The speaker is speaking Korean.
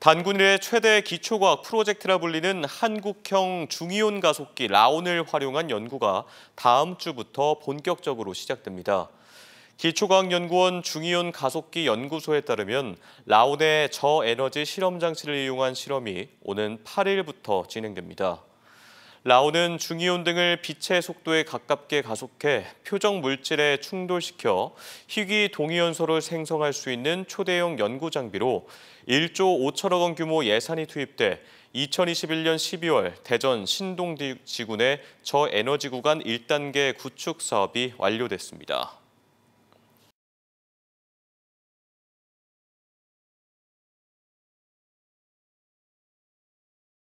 단군일의 최대 기초과학 프로젝트라 불리는 한국형 중이온 가속기 라온을 활용한 연구가 다음 주부터 본격적으로 시작됩니다. 기초과학연구원 중이온 가속기 연구소에 따르면 라온의 저에너지 실험 장치를 이용한 실험이 오는 8일부터 진행됩니다. 라오는 중이온 등을 빛의 속도에 가깝게 가속해 표적 물질에 충돌시켜 희귀 동위원소를 생성할 수 있는 초대형 연구 장비로 1조 5천억 원 규모 예산이 투입돼 2021년 12월 대전 신동지구내 저에너지 구간 1단계 구축 사업이 완료됐습니다.